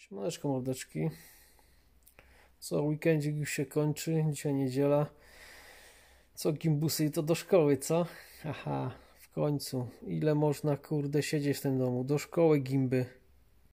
Siemaneczko mordeczki. Co, weekendzik już się kończy, dzisiaj niedziela. Co, gimbusy i to do szkoły, co? Aha, w końcu. Ile można, kurde, siedzieć w tym domu? Do szkoły gimby.